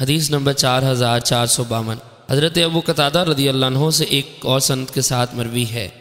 हदीस नंबर चार हज़ार चार सौ बावन हज़रत अबू कतादा रदी अल्लाह से एक और संत के साथ मरवी है